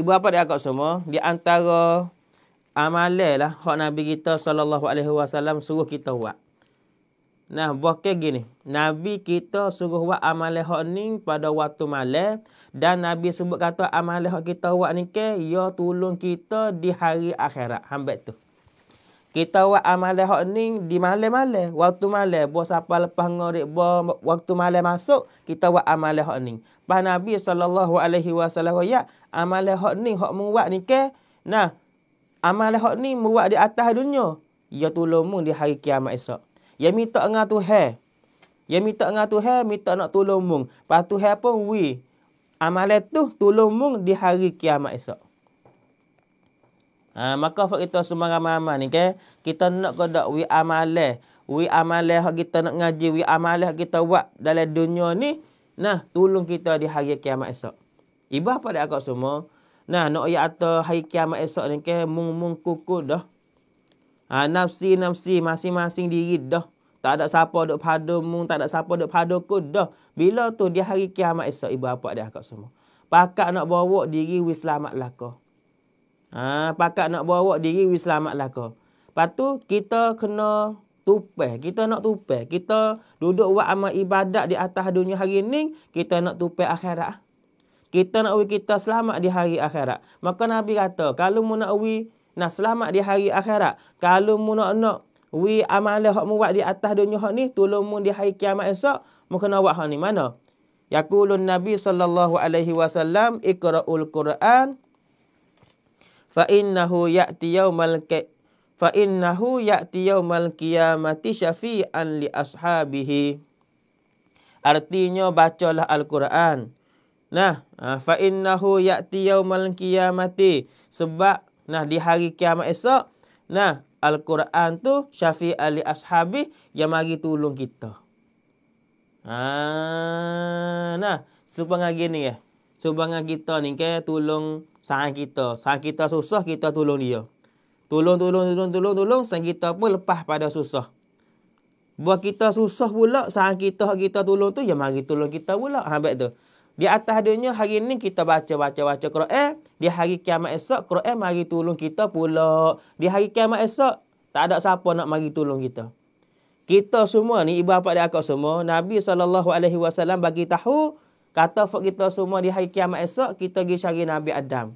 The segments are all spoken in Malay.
ibu apa dia agak semua di antara amalan lah hak nabi kita sallallahu alaihi wasallam suruh kita buat. Nah, bukan gini. Nabi kita suruh buat amalan hak ni pada waktu malam dan nabi sebut kata amalan hak kita buat ni ke ya tolong kita di hari akhirat. Hambat tu kita buat amalan hak ni di malam-malam. Waktu malam. Buat siapa lepas ngorik. Buat waktu malam masuk. Kita buat amalan hak ni. Pada Nabi wasallam Ya, amalan hak ni. Hak muat ni ke. Nah. Amalan hak ni muat di atas dunia. Ya tolongmu di hari kiamat esok. Ya minta dengan tu Ya minta dengan tu hai. Minta nak tolongmu. Lepas tu pun wi? Amalan tu tolongmu di hari kiamat esok. Ha, maka fak kita semua ramai-ramai ni kan. Kita nak ke dak wi amalah. Wi amalah kita nak ngaji. Wi amalah kita buat dalam dunia ni. Nah, tolong kita di hari kiamat esok. ibah apa akak semua? Nah, nak ya atas hari kiamat esok ni ke? Mung-mung kuku dah. Ha, Nafsi-nafsi masing-masing diri dah. Tak ada siapa duduk padu mung. Tak ada siapa duduk padu ku dah. Bila tu di hari kiamat esok ibah apa akak semua? Pakak nak bawa diri wi selamat lah kau. Ha, pakat nak bawa awak diri, we selamatlah kau. Lepas tu, kita kena tupeh. Kita nak tupeh. Kita duduk buat amal ibadat di atas dunia hari ni, kita nak tupeh akhirat. Kita nak we kita selamat di hari akhirat. Maka Nabi kata, kalau mu nak we nak selamat di hari akhirat, kalau mu nak nak we amal hak mu buat di atas dunia hak ni, tolong mu di hari kiamat esok, mu kena buat hak ni mana? Yaqulun Nabi sallallahu alaihi wasallam iqra'ul Quran fa innahu ya'ti yawmal fa innahu ya'ti yawmal qiyamati syafi'an li ashabihi artinya bacalah al-Quran nah ha, fa innahu ya'ti yawmal qiyamati sebab nah di hari kiamat esok nah al-Quran tu syafi'an li ashabi yang mari tolong kita ha nah supaya gini ya supaya kita ni ke tolong Sang kita. Sang kita susah, kita tolong dia. Tolong, tolong, tolong, tolong, tolong. Sang kita pun lepas pada susah. Buat kita susah pula, sang kita kita tolong tu, ya mari tolong kita pula. Habis tu. Di atas adanya hari ni kita baca baca baca Quran, di hari kiamat esok Quran mari tolong kita pula. Di hari kiamat esok tak ada siapa nak mari tolong kita. Kita semua ni ibu bapa dan akak semua, Nabi saw bagi tahu Kata fuk kita semua di hari kiamat esok kita pergi cari Nabi Adam.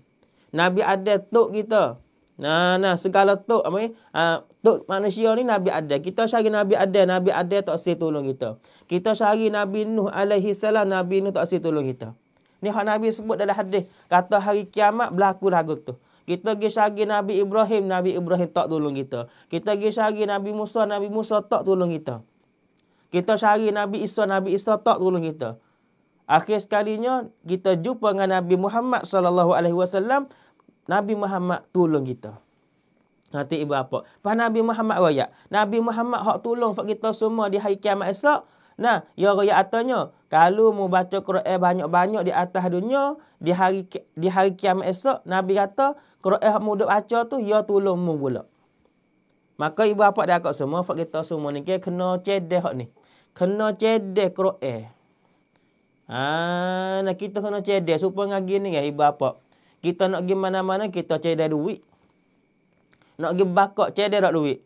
Nabi Adam tok kita. Nah nah segala tok apa uh, tok manusia ni Nabi Adam. Kita cari Nabi Adam, Nabi Adam tak sempat tolong kita. Kita cari Nabi Nuh alaihi salam, Nabi Nuh tak sempat tolong kita. Ni hak Nabi sebut dalam hadis, kata hari kiamat berlaku lagu tu. Kita pergi cari Nabi Ibrahim, Nabi Ibrahim tak tolong kita. Kita pergi cari Nabi Musa, Nabi Musa tak tolong kita. Kita cari Nabi Isa, Nabi Isa tak tolong kita. Akhir sekalinya kita jumpa dengan Nabi Muhammad sallallahu alaihi wasallam, Nabi Muhammad tolong kita. Nanti ibu apa? Pas Nabi Muhammad raya. Nabi Muhammad hak tolong fak kita semua di hari kiamat esok. Nah, ya raya atanya, kalau mau baca Quran banyak-banyak di atas dunia, di hari di hari kiamat esok, Nabi kata, Quran hak mudah baca tu ya tolong mu pula. Maka ibu apa dah kat semua fak kita semua ni kena cedek hak ni. Kena cedek Quran. Ah, kita kena cedek supaya ngagi ni ya kan, ibu apa. Kita nak pergi mana-mana kita cedek duit. Nak pergi bakok cedek dak duit.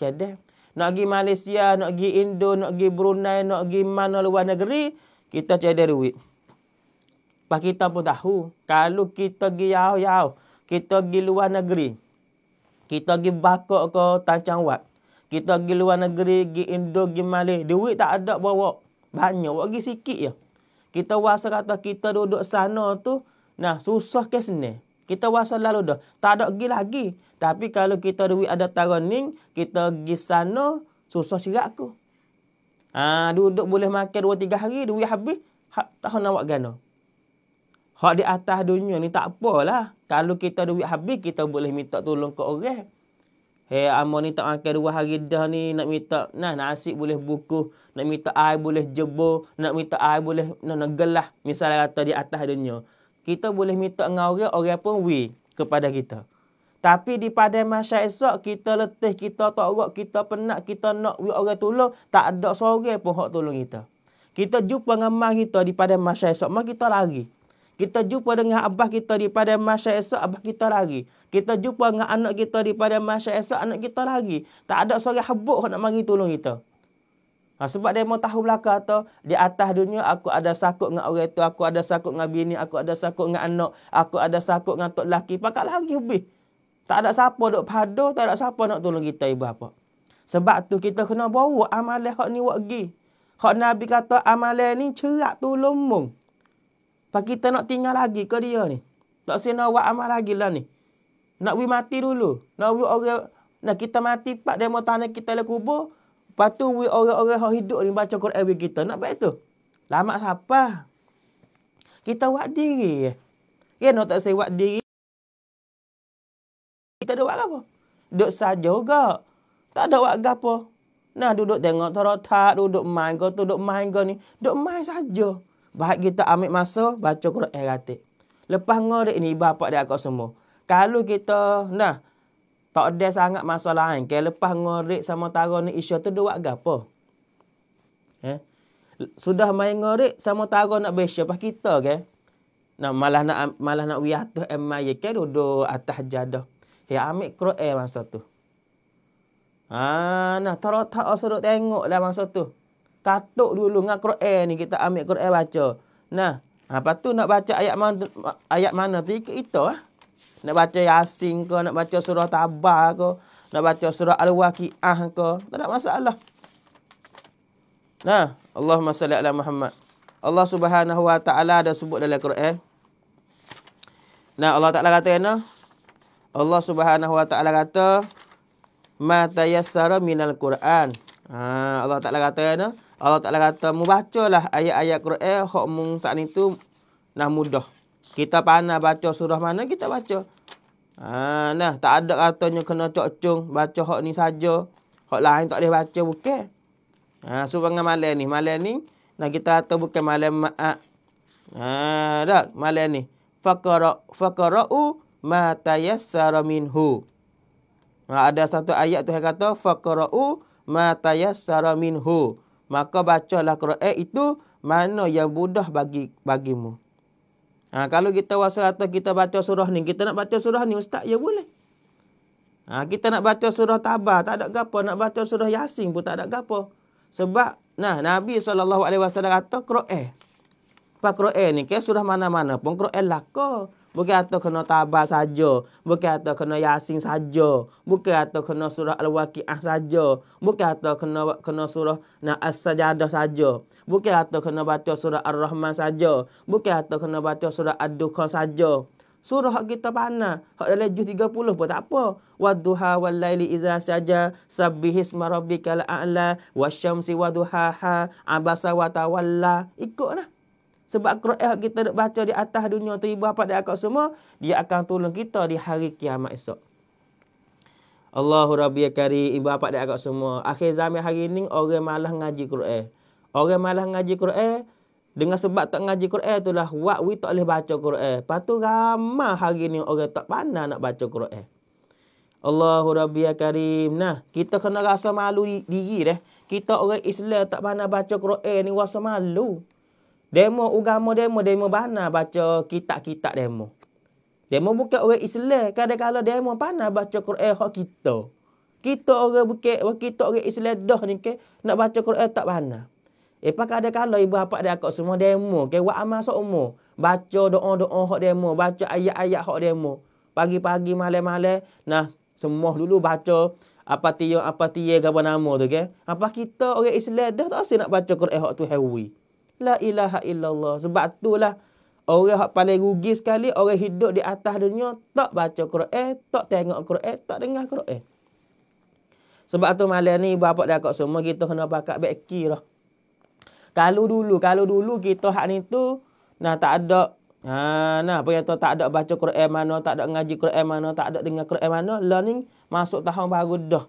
Cedek. Nak pergi Malaysia, nak pergi Indo, nak pergi Brunei, nak pergi mana luar negeri, kita cedek duit. Pak kita pun tahu, kalau kita pergi yau yau, kita pergi luar negeri, kita pergi bakok ke Tancang Wat, kita pergi luar negeri, pergi Indo, pergi Malaysia, duit tak ada bawa. Banyak, bawa pergi sikit je. Ya. Kita wasa kata kita duduk sana tu nah susah ke sini. Kita wasa lalu dah. Tak ada pergi lagi. Tapi kalau kita duit ada taroning, kita pergi sana susah juga aku. Ha, duduk boleh makan 2 3 hari duit habis hak tahu nak buat gana. Hak di atas dunia ni tak apalah. Kalau kita duit habis kita boleh minta tolong ke orang. Hei, Amor ni tak makan dua hari dah ni nak minta nah nasi boleh buku, nak minta air boleh jebo, nak minta air boleh nak, nak gelah. Misalnya kata di atas dunia. Kita boleh minta dengan orang, orang pun we kepada kita. Tapi di pada masa esok, kita letih, kita tak buat, kita penat, kita nak we orang tolong, tak ada seorang pun hak tolong kita. Kita jumpa dengan mak kita di pada masa esok, mak kita lari. Kita jumpa dengan abah kita di pada masa esok, abah kita lagi. Kita jumpa dengan anak kita di pada masa esok, anak kita lagi. Tak ada suara habuk nak mari tolong kita. Ha, sebab dia mau tahu belakang tu, di atas dunia aku ada sakut dengan orang tu, aku ada sakut dengan bini, aku ada sakut dengan anak, aku ada sakut dengan tok lelaki, pakat lagi lebih. Tak ada siapa duk padu, tak ada siapa nak tolong kita ibu apa. Sebab tu kita kena bawa amalan hak ni wak gi. Hak Nabi kata amalan ni cerak tolong mung. Pak kita nak tinggal lagi ke dia ni? Tak sini nak buat amal lagi lah ni. Nak pergi mati dulu. Nak pergi orang. Nak kita mati pak dia tanah kita lah kubur. Lepas tu pergi orang-orang yang hidup ni baca Quran bagi kita. Nak baik tu. Lama siapa? Kita buat diri. Ya. ya, nak tak saya buat diri. Kita ada buat apa? Duduk saja juga. Tak ada buat apa. Nah, duduk tengok terotak, duduk main kau tu, duduk main kau ni. Duduk main saja. Bahat kita ambil masa baca Quran eh, ratik. Lepas ngau dia ni ibah pak dia akak semua. Kalau kita nah tak ada sangat masa lain. Kalau lepas ngorek sama tarong ni isya tu dua buat gapo? Eh? Sudah main ngorek sama tarong nak besya pas kita ke? Nak malah nak malah nak wiatuh emaye ke duduk atas jadah. Ya ambil Quran masa tu. Ah, nah tarot tak usah tengok lah masa tu katuk dulu dengan Quran ni kita ambil Quran baca. Nah, apa ha, tu nak baca ayat mana ayat mana tu ikut itu ah. Nak baca Yasin ke, nak baca surah Tabah ke, nak baca surah Al-Waqiah ke, tak ada masalah. Nah, Allahumma salli ala Muhammad. Allah Subhanahu wa taala ada sebut dalam Quran. Nah, Allah Taala kata kena Allah Subhanahu wa taala kata Ma tayassara minal Quran. Ha, Allah Taala kata kena Allah Ta'ala kata, mu bacalah ayat-ayat Quran, hok mung saat itu nah mudah. Kita panah baca surah mana, kita baca. Ha, nah, tak ada katanya kena cocong, baca hok ni saja. Hok lain tak boleh baca, bukan. Ha, so, dengan malam ni, malam ni, nah kita kata bukan malam ma'ak. Ha, tak, malam ni. Fakara'u ma tayassara minhu. Ha, ada satu ayat tu yang kata, Fakara'u ma tayassara minhu. Fakara'u ma tayassara minhu maka bacalah Quran eh, itu mana yang mudah bagi bagimu. Ha, kalau kita rasa rata kita baca surah ni, kita nak baca surah ni ustaz ya boleh. Ha, kita nak baca surah Tabar tak ada gapo, nak baca surah Yasin pun tak ada gapo. Sebab nah Nabi SAW kata Quran. Pak Quran ni ke surah mana-mana pun Quran lah kau. Bukan atau kena tabah saja. Bukan atau kena yasin saja. Bukan atau kena surah al-waqi'ah saja. Bukan atau kena kena surah na'as sajadah saja. Bukan atau kena baca surah ar-rahman saja. Bukan atau kena baca surah ad-dukhan saja. Surah hak kita panah. Hak dalam juz 30 pun tak apa. Waduha wal laili iza saja sabbihis marabbikal a'la wasyamsi waduha ha abasa wa tawalla. Ikutlah. Sebab Quran kita duk baca di atas dunia tu ibu bapa dan akak semua, dia akan tolong kita di hari kiamat esok. Allahu Rabbi ya Kari, ibu bapa dan akak semua. Akhir zaman hari ini orang malah ngaji Quran. Orang malah ngaji Quran dengan sebab tak ngaji Quran itulah wak wi tak boleh baca Quran. Lepas tu ramah hari ini orang tak pandai nak baca Quran. Allahu Rabbi ya Karim. Nah, kita kena rasa malu diri deh. Kita orang Islam tak pandai baca Quran ni rasa malu. Demo agama demo demo bana baca kitab-kitab demo. Demo bukan orang Islam, kadang-kadang demo pana baca Quran hak kita. Kita orang bukan kita orang Islam dah ni ke nak baca Quran tak bana. Eh pak kadang-kadang ibu bapa dia kat semua demo ke buat amal semua. Baca doa-doa hak demo, baca ayat-ayat hak demo. Pagi-pagi malam-malam nah semua dulu baca apa tiyo apa tiye gapo nama tu ke. Apa kita orang Islam dah tak usah nak baca Quran hak tu hawi. La ilaha illallah. Sebab itulah orang yang paling rugi sekali, orang hidup di atas dunia, tak baca Quran, tak tengok Quran, tak dengar Quran. Sebab tu malam ni bapa dah kat semua kita kena pakai beki lah. Kalau dulu, kalau dulu kita hak ni tu nah tak ada ha nah apa tu tak ada baca Quran mana, tak ada ngaji Quran mana, tak ada dengar Quran mana, learning masuk tahun baru dah.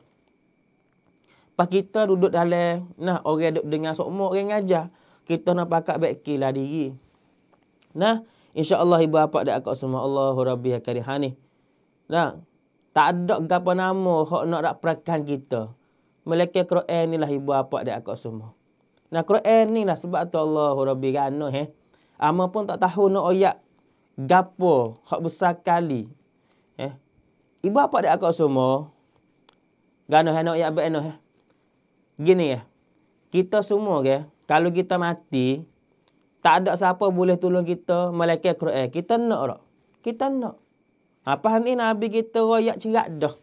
pak kita duduk dalam nah orang duduk dengan semua orang ngajar kita nak pakak baik kilah diri. Nah, insya-Allah ibu bapa dak akak semua Allahu Rabbi akarihani. Nah, tak ada gapo nama hok nak dak perakan kita. Melaka Quran ni lah ibu bapa dak akak semua. Nah, Quran ni lah sebab tu Allahu Rabbi kan eh. Ama pun tak tahu nak oyak gapo hok besar kali. Eh. Ibu bapa dak akak semua Gano hanok ya be eh. Gini ya. Kita semua ke eh, okay? Kalau kita mati, tak ada siapa boleh tolong kita malaikat Quran. Kita nak tak? Kita nak. Apa ha, ni Nabi kita royak cerak dah.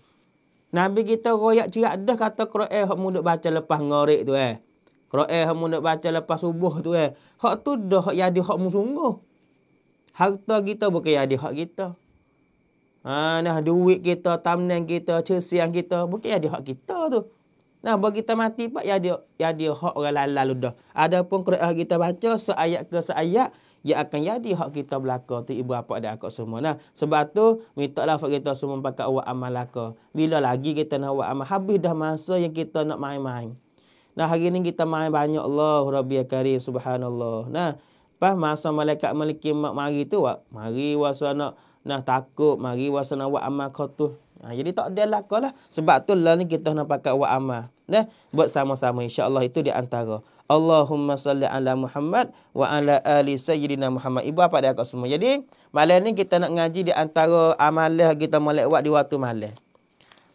Nabi kita royak cerak dah kata Quran hak mu baca lepas ngorek tu eh. Quran hak mu baca lepas subuh tu eh. Hak tu dah hak jadi hak mu sungguh. Harta kita bukan jadi hak kita. Ha, nah, duit kita, tamnen kita, cersiang kita. Bukan jadi hak kita tu. Nah, bagi kita mati pak ya dia ya dia hak orang lain lalu dah. Adapun Quran kita baca seayat ke seayat ia ya akan jadi hak kita belaka tu ibu bapa dan akak semua. Nah, sebab tu minta lah hak kita semua pakai awak amal laka. Bila lagi kita nak awak amal habis dah masa yang kita nak main-main. Nah, hari ni kita main banyak Allah Rabbi Karim subhanallah. Nah, pas masa malaikat meliki mak mari tu wak, mari wasa nak nah takut, mari wasa nak awak amal kau tu. Nah, jadi tak ada laka lah. Sebab tu lah ni kita nak pakai awak amal. Ya? Buat sama-sama insyaAllah itu di antara. Allahumma salli ala Muhammad wa ala ali sayyidina Muhammad. Ibu apa dia kat semua. Jadi malam ni kita nak ngaji di antara amalah kita malam buat di waktu malam.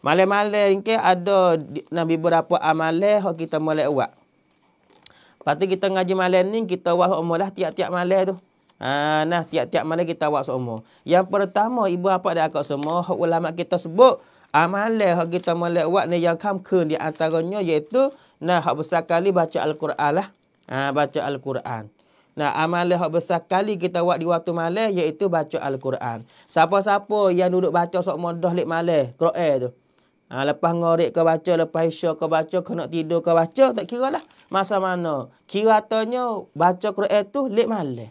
Malam-malam ni okay, ada Nabi berapa amalah kita malam buat. Lepas kita ngaji malam ni kita buat seumur lah tiap-tiap malam tu. Ha, nah tiap-tiap malam kita buat seumur. Yang pertama ibu apa dia kat semua. Ulama kita sebut. Amalan hak kita mulai buat ni yang kamkun di antaranya iaitu nah hak besar kali baca al-Quran lah. Ha, baca al-Quran. Nah amalan hak besar kali kita buat di waktu malam iaitu baca al-Quran. Siapa-siapa yang duduk baca sok modah lek malam, Quran tu. Ha, lepas ngorek ke baca, lepas isyak ke baca, kau tidur ke baca, tak kira lah masa mana. Kira katanya baca Quran tu lek malam.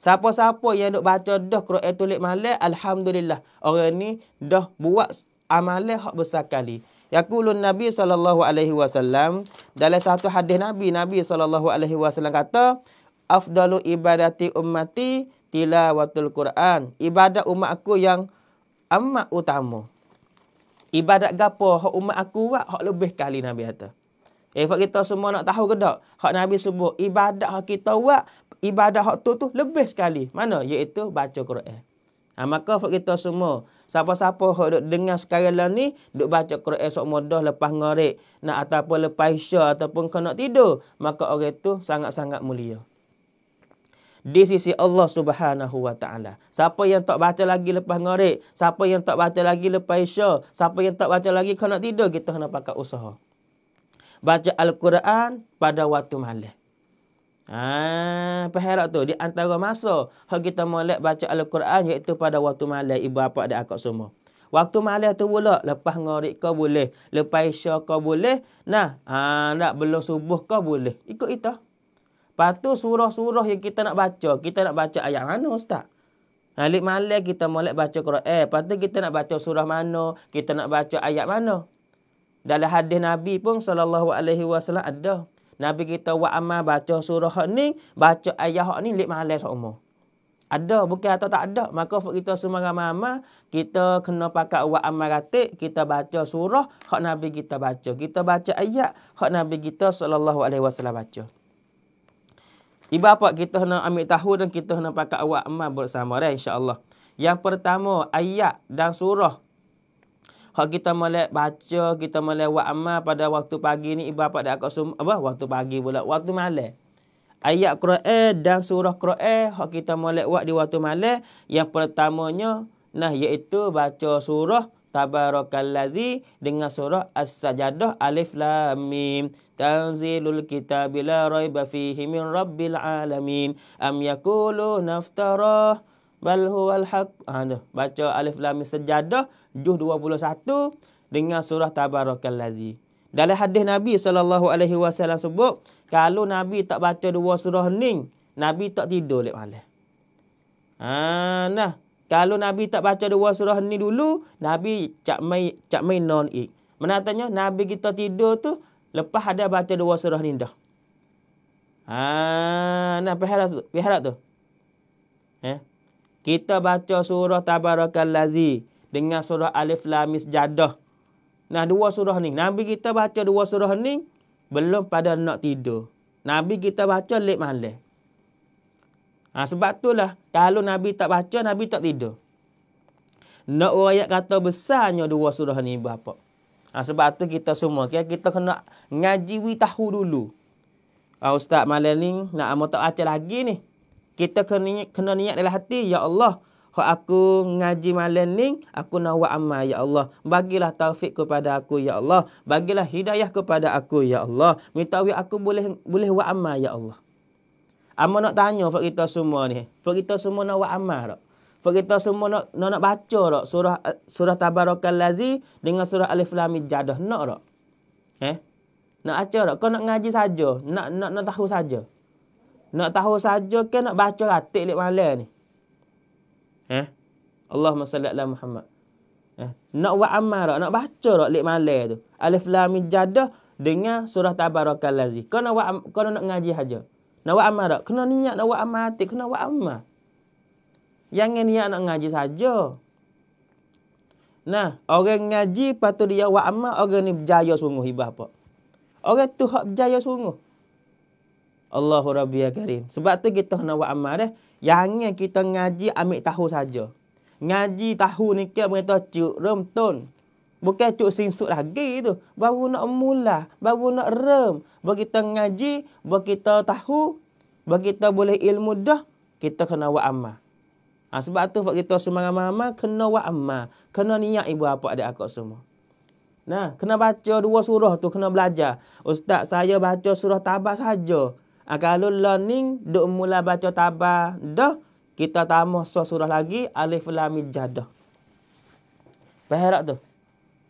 Siapa-siapa yang duk baca dah Quran tu lek malam, alhamdulillah. Orang ni dah buat Amale hak besar kali. Yaqulun Nabi sallallahu alaihi wasallam dalam satu hadis Nabi Nabi sallallahu alaihi wasallam kata afdalu ibadati ummati tilawatul Quran. Ibadat umat aku yang amat utama. Ibadat gapo hak umat aku buat hak lebih kali Nabi kata. Eh hak kita semua nak tahu ke tak? Hak Nabi sebut ibadat hak kita buat ibadat hak tu tu lebih sekali. Mana? Yaitu baca Quran. Ha, maka hak kita semua Siapa-siapa hok duk dengar sekarang lah ni duk baca Quran esok modah lepas ngorek nak ataupun lepas isya ataupun kena tidur, maka orang tu sangat-sangat mulia. Di sisi Allah Subhanahu Wa Taala. Siapa yang tak baca lagi lepas ngorek, siapa yang tak baca lagi lepas isya, siapa yang tak baca lagi kena tidur, kita kena pakai usaha. Baca Al-Quran pada waktu malam. Ah, ha, perherak tu di antara masa hak kita molek baca al-Quran iaitu pada waktu malam ibu bapa dan akak semua. Waktu malam tu pula lepas ngorik kau boleh, lepas isya kau boleh, nah, ah nak belum subuh kau boleh. Ikut itu. Patu surah-surah yang kita nak baca, kita nak baca ayat mana ustaz? Alik ha, malam kita molek baca Quran, eh, patu kita nak baca surah mana, kita nak baca ayat mana? Dalam hadis Nabi pun sallallahu alaihi wasallam ada. Nabi kita buat amal baca surah ni, baca ayat hak ni lek malas seumur. Ada bukan atau tak ada. Maka kita semua ramai-ramai kita kena pakai buat amal ratik, kita baca surah hak Nabi kita baca. Kita baca ayat hak Nabi kita sallallahu alaihi wasallam baca. Ibu apa kita kena ambil tahu dan kita kena pakai buat amal bersama dah insya-Allah. Yang pertama ayat dan surah Hak kita boleh baca, kita boleh buat amal pada waktu pagi ni ibarat dak sum apa waktu pagi pula, waktu malam. Ayat Quran dan surah Quran hak kita boleh buat di waktu malam yang pertamanya nah iaitu baca surah Tabarakallazi dengan surah As-Sajdah Alif Lam Mim. Tanzilul kitabi la raiba fihi min rabbil alamin. Am yakulu Naf'tara bal huwal haq. ha, tu, baca alif lam mim sajdah juz 21 dengan surah tabarakal ladzi. Dalam hadis Nabi sallallahu alaihi wasallam sebut, kalau Nabi tak baca dua surah ni, Nabi tak tidur lep malam. Ha, nah, kalau Nabi tak baca dua surah ni dulu, Nabi cak mai cak mai non ik. Menatanya Nabi kita tidur tu lepas ada baca dua surah ni dah. Ha, nah, pihak tu, pihak tu. Eh, kita baca surah Tabarakal Lazi dengan surah Alif Lamis Jadah. Nah, dua surah ni. Nabi kita baca dua surah ni belum pada nak tidur. Nabi kita baca lep malam. Ha, sebab itulah kalau Nabi tak baca, Nabi tak tidur. Nak rakyat kata besarnya dua surah ni, Bapak. Ha, sebab tu kita semua, kita, kita kena ngaji witahu dulu. Ha, Ustaz malam nak amat tak baca lagi ni. Kita kena niat, kena niat dalam hati, Ya Allah, kalau aku ngaji malam ni, aku nak buat amal, Ya Allah. Bagilah taufik kepada aku, Ya Allah. Bagilah hidayah kepada aku, Ya Allah. Minta awak aku boleh boleh buat amal, Ya Allah. Amma nak tanya untuk kita semua ni. Untuk kita semua nak buat amal tak? Untuk kita semua nak nak, nak baca tak? Surah, surah Tabarokan Lazi dengan surah Alif Lami Jadah. Nak tak? Eh? Nak baca tak? Kau nak ngaji saja. Nak, nak, nak tahu saja. Nak tahu saja ke nak baca ratik lek malam ni? Eh? Allahumma salli ala Muhammad. Eh? Nak buat amal tak? Nak baca tak lek malam tu? Alif lam jadah dengan surah tabarakal lazi. Kau nak, kau nak ngaji saja. Nak buat amal tak? Kena niat nak buat amal hati. Kena buat amal. Yang niat nak ngaji saja. Nah, orang ngaji patut dia buat amal. Orang ni berjaya sungguh ibah apa? Orang tu hak berjaya sungguh. Allahu Rabbi ya Karim. Sebab tu kita nak buat amal dah. Yang kita ngaji ambil tahu saja. Ngaji tahu ni kan berkata cuk rem ton. Bukan cuk sinsuk lagi tu. Baru nak mula. Baru nak rem. Bagi kita ngaji. Bagi kita tahu. Bagi kita boleh ilmu dah. Kita kena buat amal. Ha, sebab tu buat kita semangat mama kena buat amal. Kena niat ibu apa adik aku semua. Nah, kena baca dua surah tu, kena belajar. Ustaz, saya baca surah tabak saja kalau learning duk mula baca tabah dah kita tambah so surah lagi alif lam jadah. Perak tu.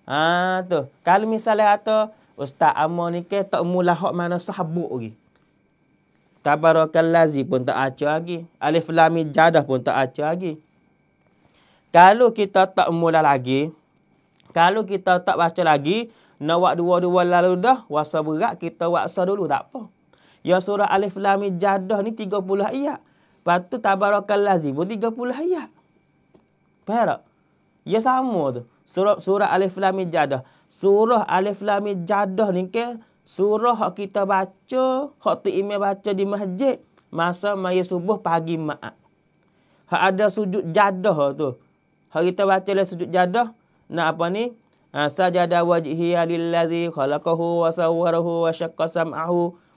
Ha tu. Kalau misalnya ato ustaz amo ni ke tak mula hok mana sahabuk lagi. Tabarakallazi pun tak acu lagi. Alif lam jadah pun tak acu lagi. Kalau kita tak mula lagi, kalau kita tak baca lagi, nak buat dua-dua lalu dah, wasa berat kita waksa dulu tak apa. Ya surah Alif Lam Jadah ni 30 ayat. Lepas tu Tabarakal Lazim pun 30 ayat. Faham tak? Ya sama tu. Surah, surah Alif Lam Jadah. Surah Alif Lam Jadah ni ke surah yang kita baca, hak tu imam baca di masjid masa maya subuh pagi maat. Hak ada sujud jadah tu. Hak kita baca lah sujud jadah. Nak apa ni? Ah, sajada wajihiyah lillazi khalaqahu wa sawwarahu wa syakka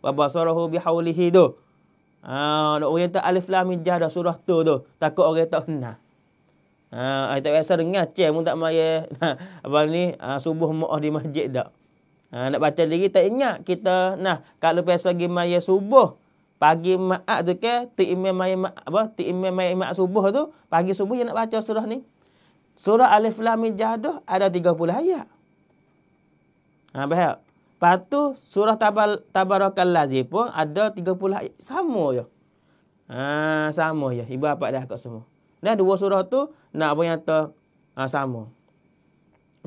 wa basarahu bihaulihi tu. Ha, nak orang tak alif lam mijah dah surah tu tu. Takut orang tak kena. Ha, tak biasa dengar cek pun tak mai. Ha, apa ni? Ha, subuh mu'ah di masjid dak. Ha, nak baca lagi tak ingat kita nah kalau biasa pergi mai subuh pagi ma'at tu ke tu imam mai apa tu imam mai ma subuh tu pagi subuh yang nak baca surah ni surah alif lam mijah ada 30 ayat. Ha, baik. Lepas tu surah tabar, tabarakan lazim pun ada 30 ayat. Sama je. Ha, sama je. Ibu bapa dah kat semua. Dan dua surah tu nak apa yang tu ha, sama.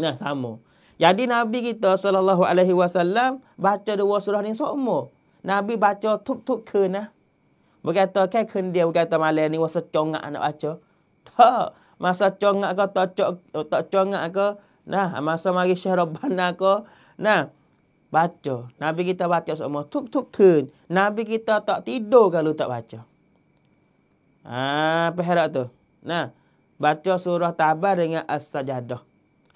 Nah, sama. Jadi Nabi kita sallallahu alaihi wasallam baca dua surah ni sama. Nabi baca tuk-tuk ke nah. Berkata kan kan dia berkata malam ni wasa congak nak baca. Tak. Masa congak ke tak congak ke. Nah, masa mari syahrabana ke. Nah, baca. Nabi kita baca semua tuk-tuk tun. Nabi kita tak tidur kalau tak baca. Ha, apa tu? Nah, baca surah tabar dengan as-sajadah.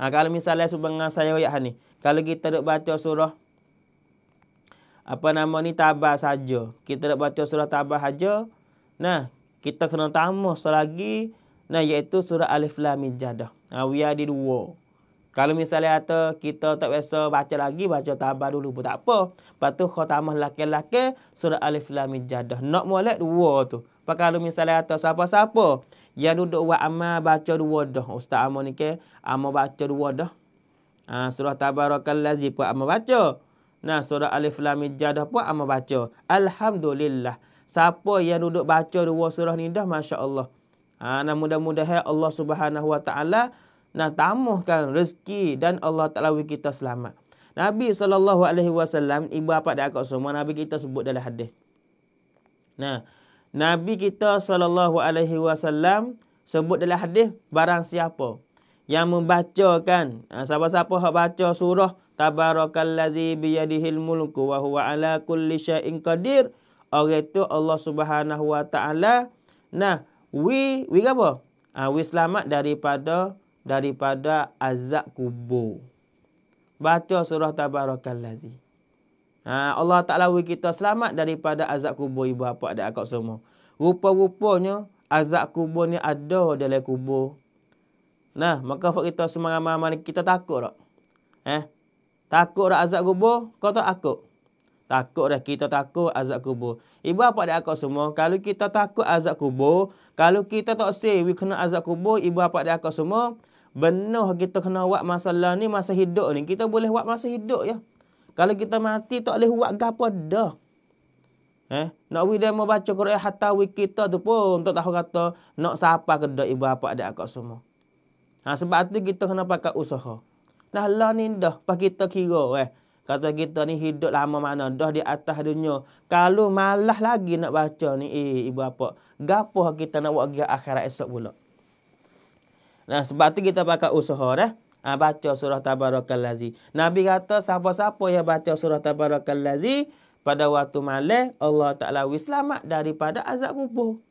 Ha, kalau misalnya subang saya ayat ni. Kalau kita duduk baca surah. Apa nama ni tabar saja. Kita duduk baca surah tabar saja. Nah, kita kena tamu selagi. Nah, iaitu surah alif lamin jadah. Ha, we are di dua. Kalau misalnya kata kita tak biasa baca lagi, baca tabah dulu pun tak apa. Lepas tu khutamah laki-laki surat alif lam jadah. Nak mulai dua tu. Lepas kalau misalnya kata siapa-siapa yang duduk buat amal baca dua dah. Ustaz Amal ni ke, amal baca dua dah. Ha, surah tabarakal lazi pun amal baca. Nah surah alif lam jadah pun amal baca. Alhamdulillah. Siapa yang duduk baca dua surah ni dah, Masya Allah. Ha, nah mudah-mudahan Allah subhanahu wa ta'ala nak tamuhkan rezeki dan Allah Ta'ala bagi kita selamat. Nabi SAW, ibu bapa dan akak semua, Nabi kita sebut dalam hadis. Nah, Nabi kita SAW sebut dalam hadis barang siapa yang membacakan, ah, siapa-siapa yang baca surah, Tabarakallazi biyadihil mulku wa huwa ala kulli syai'in qadir. Orang itu Allah Subhanahu wa taala. Nah, we we apa? Ah, we selamat daripada daripada azab kubur. Baca surah tabarakal ladzi. Ha, Allah Ta'ala bagi kita selamat daripada azab kubur ibu bapa dan akak semua. Rupa-rupanya azab kubur ni ada dalam kubur. Nah, maka buat kita semangat-mangat kita takut tak? Eh? Takut tak azab kubur? Kau tak takut? Takut dah kita takut azab kubur. Ibu bapa dan akak semua, kalau kita takut azab kubur, kalau kita tak say we kena azab kubur, ibu bapa dan akak semua, benuh kita kena buat masalah ni masa hidup ni. Kita boleh buat masa hidup ya. Kalau kita mati tak boleh buat gapo dah. Eh, nak wida mau baca Quran hatta kita tu pun tak tahu kata nak siapa ke dak ibu bapa, ada akak semua. Ha, sebab tu kita kena pakai usaha. Dah lah ni dah pas kita kira eh. Kata kita ni hidup lama mana dah di atas dunia. Kalau malah lagi nak baca ni eh ibu bapa gapo kita nak buat akhirat esok pula. Nah sebab tu kita pakai usaha dah. Eh. Ha, baca surah tabarakal lazi. Nabi kata siapa-siapa yang baca surah tabarakal lazi pada waktu malam Allah Taala wis daripada azab kubur.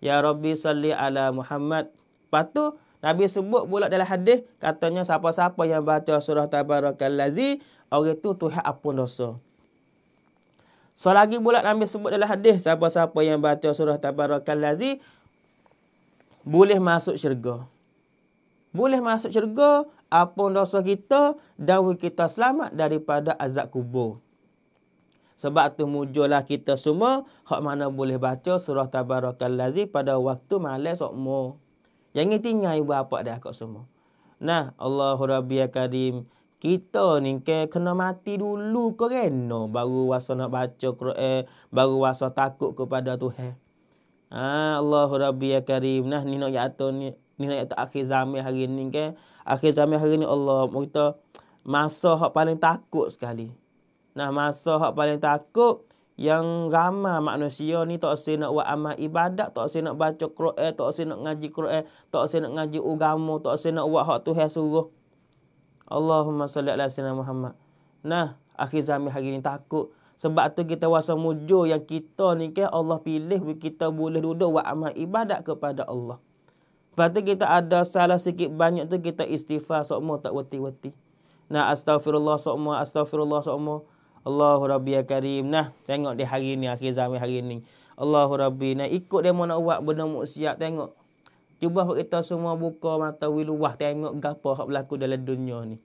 Ya Rabbi salli ala Muhammad. Patu Nabi sebut pula dalam hadis katanya siapa-siapa yang baca surah tabarakal lazi orang tu tuhan apun dosa. So lagi pula Nabi sebut dalam hadis siapa-siapa yang baca surah tabarakal lazi boleh masuk syurga boleh masuk syurga apun dosa kita dan kita selamat daripada azab kubur. Sebab tu mujulah kita semua hak mana boleh baca surah tabarakal lazi pada waktu malam sokmo. Yang ini tinggal ibu apa dah kau semua. Nah, Allahu Rabbi ya Karim. Kita ni ke kena mati dulu ke reno baru rasa nak baca Quran, baru waso takut kepada Tuhan. Ah, Allahu Rabbi ya Karim. Nah, ni nak yato ni ni nak kata akhir zaman hari ni kan. Akhir zaman hari ni Allah kita masa hak paling takut sekali. Nah masa hak paling takut yang ramai manusia ni tak usah nak buat amal ibadat, tak usah nak baca Quran, tak usah nak ngaji Quran, tak usah nak ngaji agama, tak usah nak buat hak Tuhan suruh. Allahumma salli ala sayyidina Muhammad. Nah, akhir zaman hari ni takut. Sebab tu kita wasa mujur yang kita ni kan Allah pilih kita boleh duduk buat amal ibadat kepada Allah. Lepas tu kita ada salah sikit banyak tu kita istighfar semua tak wati-wati. Nah astagfirullah semua astagfirullah semua. Allahu rabbi ya karim. Nah tengok di hari ni akhir zaman hari ni. Allahu rabbi nah ikut dia mana buat benda maksiat tengok. Cuba kita semua buka mata wiluah tengok gapo hak berlaku dalam dunia ni.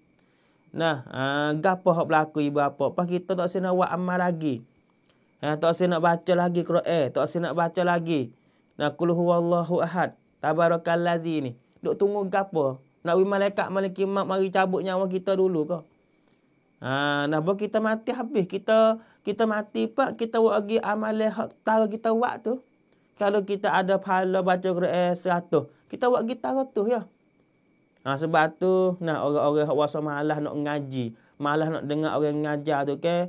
Nah, ah uh, gapo hak berlaku ibu apa? Pas kita tak sini buat amal lagi. Ha, tak sini nak baca lagi Quran, tak sini nak baca lagi. Nah, qul huwallahu ahad. Tabarakal lazi ni. Duk tunggu gapo? Nak bagi malaikat malaikat mak mari cabut nyawa kita dulu ke? Ha, nah bagi kita mati habis. Kita kita mati pak kita buat lagi amalan hak tara kita buat tu. Kalau kita ada pahala baca Quran 100, kita buat kita tu ya. Ha, sebab tu nah orang-orang hak -orang malas nak ngaji, malas nak dengar orang ngajar tu ke? Okay?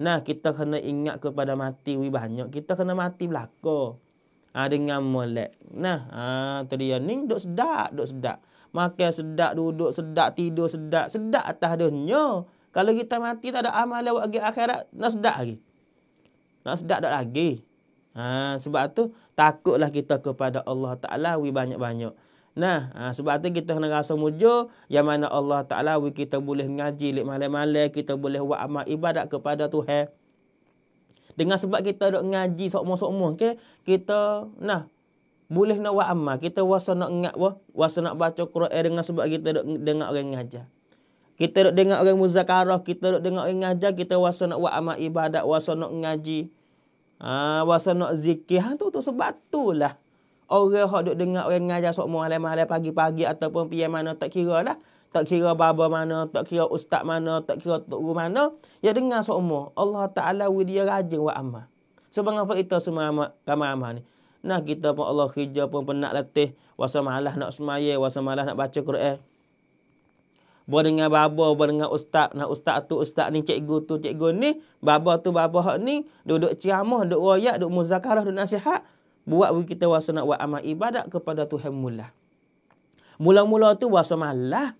Nah kita kena ingat kepada mati wi banyak. Kita kena mati belaka ha, dengan molek. Nah, ha, tu dia ni duk sedak, duk sedak. Makan sedak, duduk sedak, tidur sedak, sedak atas dunia. Kalau kita mati tak ada amal lewat lagi akhirat, nak sedak lagi. Nak sedak tak lagi. Ha, sebab tu takutlah kita kepada Allah Ta'ala wi banyak-banyak. Nah, ha, sebab tu kita kena rasa mujur yang mana Allah Ta'ala wi kita boleh ngaji lik malam-malam, kita boleh buat amal ibadat kepada Tuhan. Dengan sebab kita dok ngaji sokmo-sokmo okey, kita nah boleh nak buat amal. Kita wasa nak ngat wah, wasa nak baca Quran dengan sebab kita dok dengar orang ngajar. Kita dok dengar orang muzakarah, kita dok dengar orang ngajar, kita wasa nak buat amal ibadat, wasa nak ngaji. Ah, ha, wasa nak zikir. Ha, tu tu sebab tu lah. Orang hok duk dengar orang ngajar sokmo alam alam pagi-pagi ataupun pian mana tak kira lah. Tak kira baba mana, tak kira ustaz mana, tak kira tok guru mana, ya dengar semua. Allah Taala wi dia rajin buat amal. So apa kita semua amal, kamu amal ni. Nah kita pun Allah kerja pun penat latih, wasa malah nak semaya, wasa malah nak baca Quran. Buat dengan baba, buat dengan ustaz, nak ustaz tu, ustaz ni, cikgu tu, cikgu ni, baba tu, baba hak ni, duduk ceramah, duduk royak, duduk muzakarah, duduk nasihat, buat bagi kita wasa nak buat amal ibadat kepada Tuhan mula. Mula-mula tu wasa malah,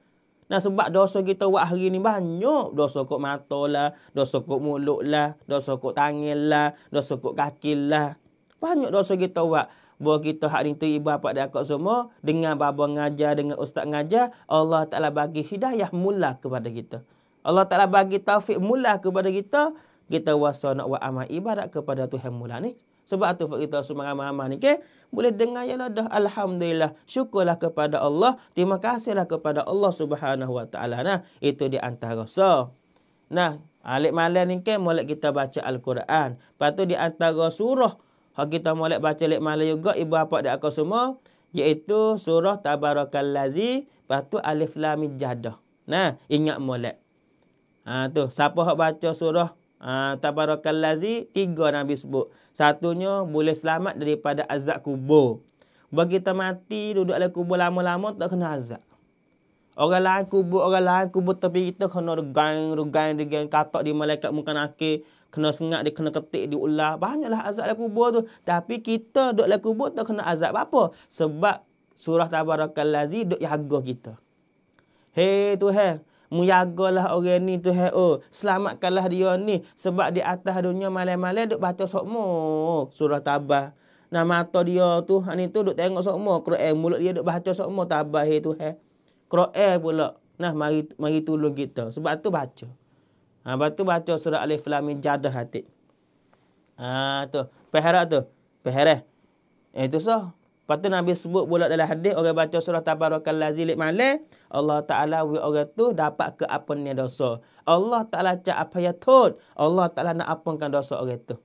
Nah sebab dosa kita buat hari ni banyak. Dosa kok mata lah, dosa kok mulut lah, dosa kok tangan lah, dosa kok kaki lah. Banyak dosa kita buat. Bahawa kita hak ni tu ibu bapa dan akak semua dengan baba ngajar dengan ustaz ngajar, Allah Taala bagi hidayah mula kepada kita. Allah Taala bagi taufik mula kepada kita, kita wasa nak buat amal ibadat kepada Tuhan mula ni. Sebab tu kita semua ramai-ramai ni. Okay? Boleh dengar ya lah dah. Alhamdulillah. Syukurlah kepada Allah. Terima kasihlah kepada Allah subhanahu wa ta'ala. Nah, itu di antara. So, nah, alik malam ni kan mulai kita baca Al-Quran. Lepas tu di antara surah. Kalau ha, kita mulai baca alik malam juga, ibu apa dan aku semua. Iaitu surah Tabarakal Lazi. Lepas tu Alif Lamid Jadah. Nah, ingat mulai. Ha, tu. Siapa yang baca surah Ha, Tabarakallazi Tiga Nabi sebut Satunya boleh selamat daripada azab kubur Bagi kita mati duduk dalam kubur lama-lama tak kena azab Orang lain kubur, orang lain kubur tapi kita kena regang, regang, regang, katak di malaikat muka nakir. Kena sengak dia, kena ketik, diulah. Banyaklah azab dalam kubur tu. Tapi kita duduk dalam kubur tak kena azab. Apa? Sebab surah Tabarakallazi duduk jaga kita. Hei tu hei. Muyagalah orang ni tu hai oh. Selamatkanlah dia ni. Sebab di atas dunia malam-malam duk baca sokmo. Surah Tabah. Nah mata dia tu. Ni tu duk tengok sokmo. Kru'el mulut dia duk baca sokmo. Tabah hai tu hai. Kru'el pula. Nah mari, mari tolong kita. Sebab tu baca. Ha, sebab tu baca surah Alif Lamin Jadah hati. Ah tu. Perhara tu. Perhara. Eh tu sah. So. Lepas tu Nabi sebut pula dalam hadis orang baca surah tabarakal lazilik malik. Allah Ta'ala we orang tu dapat ke apunnya dosa. Allah Ta'ala cak apa ya tut. Allah Ta'ala nak apunkan dosa orang tu.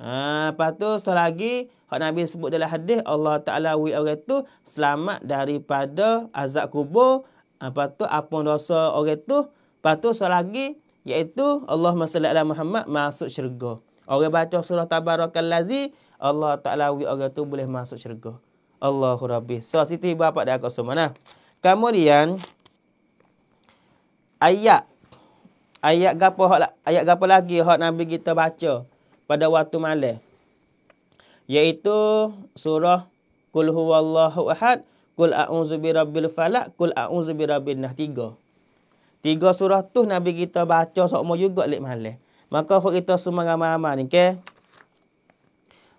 Ha, lepas tu selagi Hak Nabi sebut dalam hadis Allah Ta'ala we orang tu selamat daripada azab kubur. Ha, lepas tu apun dosa orang tu. Lepas tu selagi iaitu Allah Masalah Muhammad masuk syurga. Orang baca surah tabarakal lazim. Allah Ta'ala wik orang tu boleh masuk syurga. Allahu Rabbi. So, Siti Bapa dan Aku Sumana. Kemudian, ayat. Ayat gapo ayat gapo lagi hak Nabi kita baca pada waktu malam. Yaitu surah Kul huwallahu ahad, kul a'udzu birabbil falak, kul a'udzu birabbin nah tiga. Tiga surah tu Nabi kita baca sokmo juga lek malam. Maka kita semua ramai-ramai ni okay? ke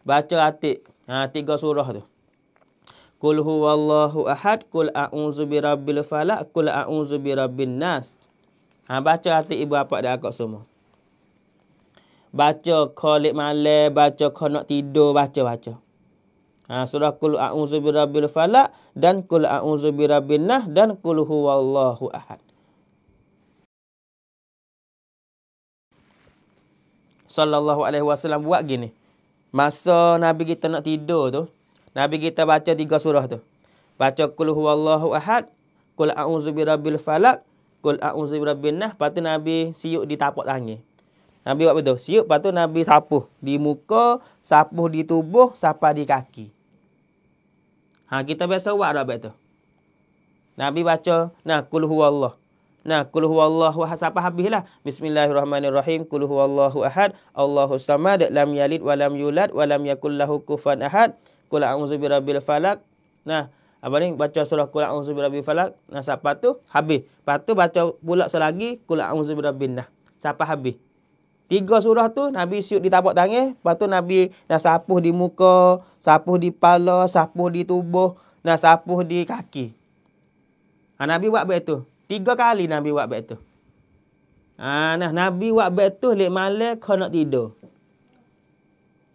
baca atik ha tiga surah tu kul huwallahu ahad kul aunzu bi birabbil falaq kul aunzu bi birabbin nas ha baca atik ibu bapa dan akak semua baca kolik malay, baca kau nak tidur baca baca ha surah kul aunzu bi birabbil falaq dan kul aunzu bi birabbin nas dan kul allahu ahad sallallahu alaihi wasallam buat gini Masa Nabi kita nak tidur tu, Nabi kita baca tiga surah tu. Baca kul huwallahu ahad, kul a'udzu birabbil falak, kul a'udzu birabbin nah, patu Nabi siuk di tapak tangan. Nabi buat betul. Siuk patu Nabi sapuh di muka, sapuh di tubuh, sapu di kaki. Ha kita biasa buat dah betul. Nabi baca nah kul huwallahu Nah, kul huwallahu ahad sampai habislah. Bismillahirrahmanirrahim. Kul huwallahu ahad. Allahu samad lam yalid wa lam yulad wa lam yakul lahu kufuwan ahad. Kul a'udzu birabbil falak. Nah, apa ni baca surah kul a'udzu birabbil falak. Nah, siapa tu habis. Patu baca pula selagi kul a'udzu birabbin nah. Siapa habis. Tiga surah tu Nabi siut di tapak tangan, lepas tu Nabi dah sapuh di muka, sapuh di kepala, sapuh di tubuh, dah sapuh di kaki. Ha, Nabi buat begitu. Tiga kali Nabi buat betul. Ha, nah, Nabi buat betul lek malam kau nak tidur.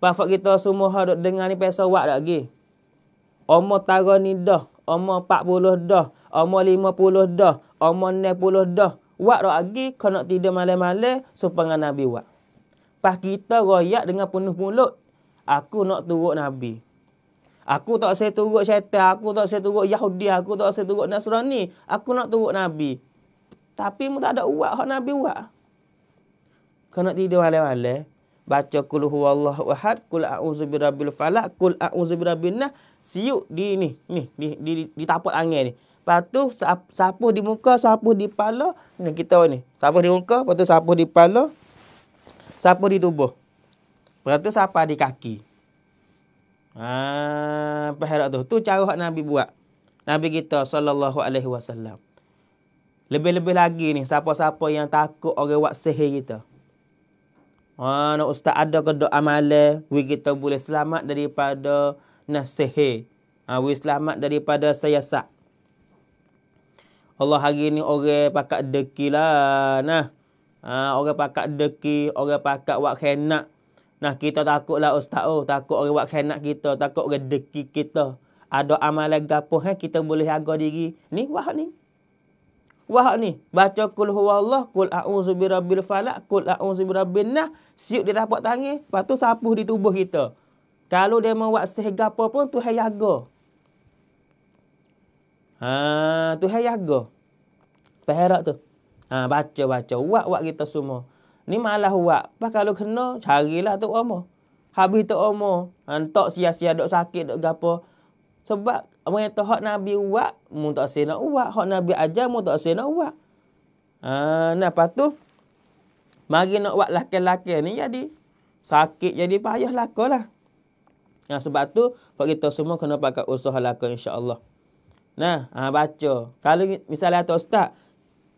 Pafak kita semua hendak dengar ni pasal buat tak lagi. Umur tara ni dah. Umur 40 dah. Umur 50 dah. Umur 60 dah. Buat tak lagi kau nak tidur malam-malam supaya Nabi buat. Pas kita royak dengan penuh mulut. Aku nak turut Nabi. Aku tak saya turut syaitan, aku tak saya turut Yahudi, aku tak saya turut Nasrani. Aku nak turut Nabi. Tapi mu tak ada uat hak Nabi uat. Kau nak tidur wale-wale. Eh? Baca kul huwallahu ahad, kul a'udzu birabbil falak, kul a'udzu birabbin nah. Siuk di ni, ni, di, di, di, di tapak angin ni. Patu sapu di muka, sapu di pala. Ni kita ni. Sapu di muka, patu sapu di pala. Sapu di tubuh. Patu tu, sapu di kaki. Ah, tu. Tu cara hak Nabi buat. Nabi kita sallallahu alaihi wasallam. Lebih-lebih lagi ni siapa-siapa yang takut orang buat sihir kita. Ah, nak ustaz ada ke doa amalan we kita boleh selamat daripada nasihir. Ah, ha, we selamat daripada sayasat. Allah hari ni orang pakak deki lah, nah. Ah, orang pakak deki, orang pakak buat khianat. Nah kita takutlah ustaz oh takut orang buat khianat kita, takut orang kita. Ada amalan gapoh eh kita boleh jaga diri. Ni wah ni. wah ni. Baca kul huwallah, kul a'udzu birabbil falak, kul a'udzu birabbin nah, siuk dia dapat tangis, lepas tu sapuh di tubuh kita. Kalau dia mau buat sihir gapo pun Tuhan jaga. Ha, Tuhan jaga. Perak tu. Ha, baca baca wak wak kita semua. Ni malah buat. Pas kalau kena, carilah tok omo. Habis tok omo. Tak sia-sia dok sakit, dok gapo. Sebab apa yang tu hak Nabi buat, mu tak sia nak buat. Hak Nabi ajar, mu tak sia nak buat. Ha, nah apa tu? Mari nak buat laki-laki ni jadi sakit jadi payah lakolah. Nah, sebab tu buat kita semua kena pakai usaha lakon insya-Allah. Nah, ah baca. Kalau misalnya atau ustaz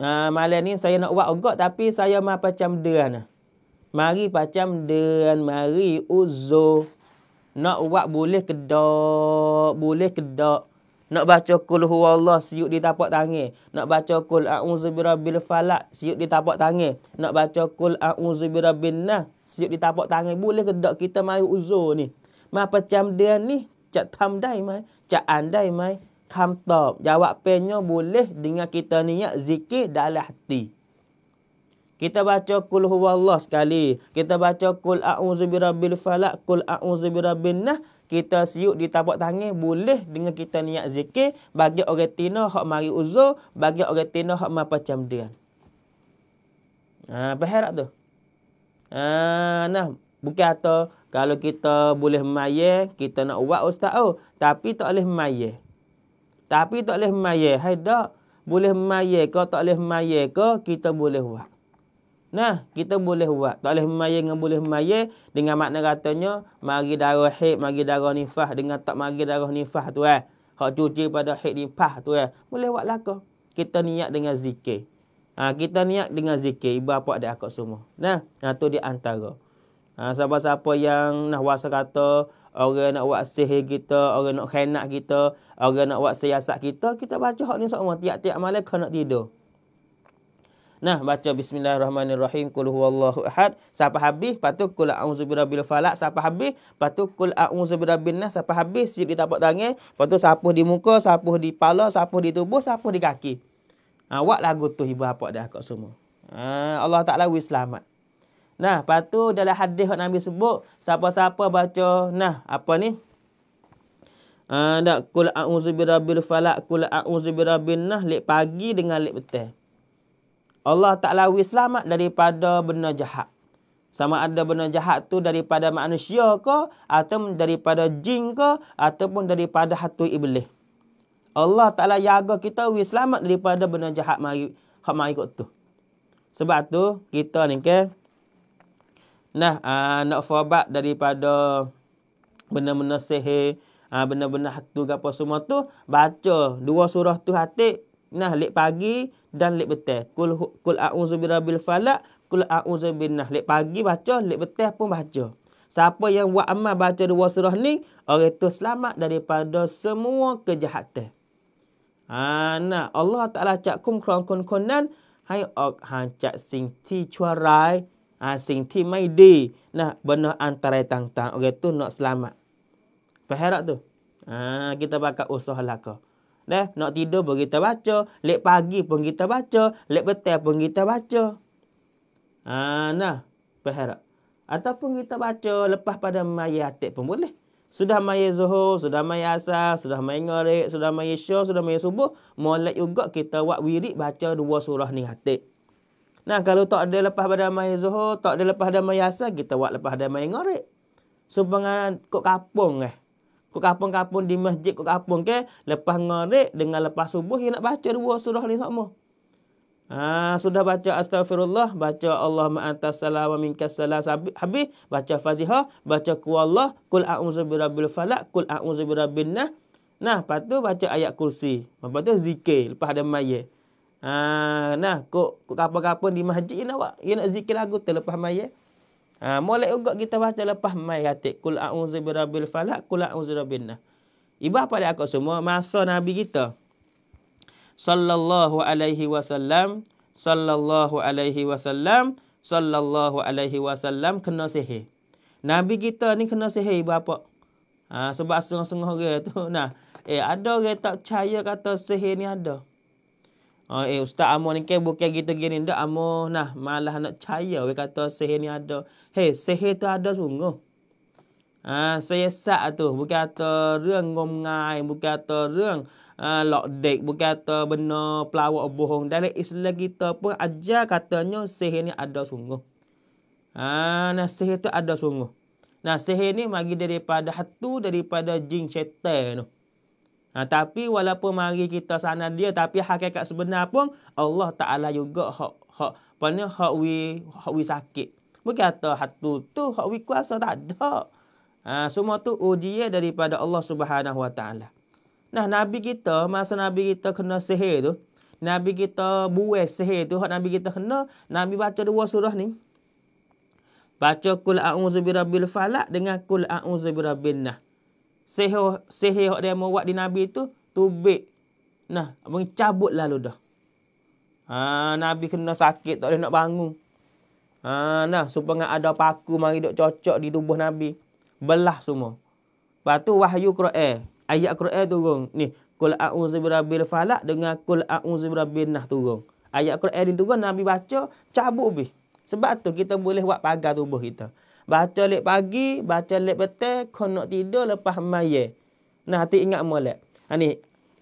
Uh, malam ni saya nak buat ogok tapi saya mah macam deran. Lah. Mari macam deran, mari uzo. Nak buat boleh kedok, boleh kedok. Nak baca kul Allah siuk di tapak tangan. Nak baca kul a'udzubirabbil falak siuk di tapak tangan. Nak baca kul a'udzubirabbin nah siuk di tapak tangan. Boleh kedok kita mari uzo ni. Mah macam deran ni, cak tamdai mai, cak andai mai hamta. Jawapannya boleh dengan kita niat zikir dalam hati. Kita baca kul Allah sekali. Kita baca kul a'udzu birabbil falak, kul a'udzu birabbin nah. Kita siuk di tapak tangan boleh dengan kita niat zikir bagi orang tino hak mari uzur, bagi orang tino hak apa macam dia. Ha, ah, tak tu? Ah, nah, bukan atau kalau kita boleh mayar, kita nak buat ustaz oh. Tapi tak boleh mayar. Tapi tak boleh mayah. Hai tak. Boleh mayah ke tak boleh mayah ke kita boleh buat. Nah, kita boleh buat. Tak boleh mayah dengan boleh mayah. Dengan makna katanya, mari darah hik, mari darah nifah. Dengan tak mari darah nifah tu eh. Hak cuci pada hik nifah tu eh. Boleh buat lah ke. Kita niat dengan zikir. Ha, kita niat dengan zikir. Ibu apa ada akak semua. Nah, nah tu di antara. Ha, siapa-siapa yang nak wasa kata, orang nak buat sihir kita, orang nak khianat kita, orang nak buat siasat kita, kita baca hak ni semua tiap-tiap malam kena tidur. Nah, baca bismillahirrahmanirrahim qul huwallahu ahad, siapa habis, patu qul a'udzu birabbil falaq, siapa habis, patu qul a'udzu birabbin nas, siapa habis, siap di tapak tangan, patu sapu di muka, sapu di kepala, sapu di tubuh, sapu di kaki. Ha, buat lagu tu ibu bapa dah kat semua. Ha, Allah Taala wis selamat. Nah, patu dalam hadis yang Nabi sebut, siapa-siapa baca, nah, apa ni? Ada, ah, kul a'uzu birabbil falak, kul a'uzu birabbin nah, lek pagi dengan lek petang. Allah tak lawi selamat daripada benda jahat. Sama ada benda jahat tu daripada manusia ke, atau daripada jin ke, ataupun daripada hatu iblis. Allah Ta'ala jaga kita wis selamat daripada benda jahat hak mari ikut tu. Sebab tu kita ni ke, okay? nah uh, nak fobak daripada benda-benda sihir uh, benda-benda hatu apa semua tu baca dua surah tu hati. nah lek pagi dan lek betel kul kul a'udzu birabbil falak kul a'udzu Nah lek pagi baca lek betel pun baca siapa yang buat amal baca dua surah ni orang tu selamat daripada semua kejahatan ha nah Allah Taala cakum kron kon konan hai ok han cak sing ti chuarai ha, sing ti mai di nah benda antara tang tang orang tu nak selamat faham tu ha, kita pakai usahlah ke Nah, nak tidur pun kita baca, lek pagi pun kita baca, lek petang pun kita baca. Ha, nah, berharap. Ataupun kita baca lepas pada maya atik pun boleh. Sudah maya zuhur, sudah maya asar, sudah maya ngarik, sudah maya syur, sudah maya subuh. Mulai juga kita buat wirik baca dua surah ni atik. Nah, kalau tak ada lepas damai Zuhur, tak ada lepas damai Asar, kita buat lepas damai Ngorik. Supangan kok kapung eh. Kok kapung-kapung di masjid kok kapung ke, lepas Ngorik dengan lepas subuh dia nak baca dua surah ni sama. Ha, sudah baca astagfirullah, baca Allah ma'atas salam wa minkas salam habis, baca fatihah, baca kuallah, kul a'udzu birabbil falak, kul a'udzu birabbin nah. Nah, lepas tu baca ayat kursi. Lepas tu zikir, lepas ada mayat. Ah, nah, kok kok apa-apa di masjid ni awak. Ya nak zikir lagu terlepas mayat. Ah, molek juga kita baca lepas mayat atik. Kul a'udzu birabbil falak, kul a'udzu rabbin nah. apa dia aku semua masa Nabi kita. Sallallahu alaihi wasallam, sallallahu alaihi wasallam, sallallahu alaihi wasallam kena sihir. Nabi kita ni kena sihir ibu apa? Ah, sebab sungguh-sungguh orang tu nah. Eh ada orang tak percaya kata sihir ni ada. Oh, eh ustaz amo ni ke bukan gitu gini dak amo nah malah nak caya. we kata sihir ni ada. Hei sihir tu ada sungguh. Ha ah, saya sak tu bukan kata reng ngom ngai bukan kata reng uh, lok dek bukan kata beno pelawak bohong dari Islam kita pun ajar katanya sihir ni ada sungguh. Ha nah sihir tu ada sungguh. Nah sihir ni bagi daripada hatu daripada jin syaitan tu. No. Ha, tapi walaupun mari kita sana dia tapi hakikat sebenar pun Allah Taala juga hak hak pernah hak we hak we sakit. Bukan kata hatu tu hak we kuasa tak ada. Ha, semua tu ujian daripada Allah Subhanahu Wa Taala. Nah nabi kita masa nabi kita kena sihir tu Nabi kita buat sihir tu hak nabi kita kena nabi baca dua surah ni. Baca kul a'udzu birabbil falaq dengan kul a'udzu birabbin nas sihir sihir yang dia buat di Nabi tu tubik. Nah, mencabut lalu dah. Ha, Nabi kena sakit tak boleh nak bangun. Ha, nah, supaya ada paku mari duk cocok di tubuh Nabi. Belah semua. Lepas tu wahyu Quran. Eh, ayat Quran turun. Ni, kul a'udzu birabbil falaq dengan kul a'udzu birabbin nah turun. Ayat Quran ni turun Nabi baca cabut bih. Sebab tu kita boleh buat pagar tubuh kita. Baca lep pagi, baca lep betul, kau nak tidur lepas maya. Nah, hati ingat molek. Ha ni,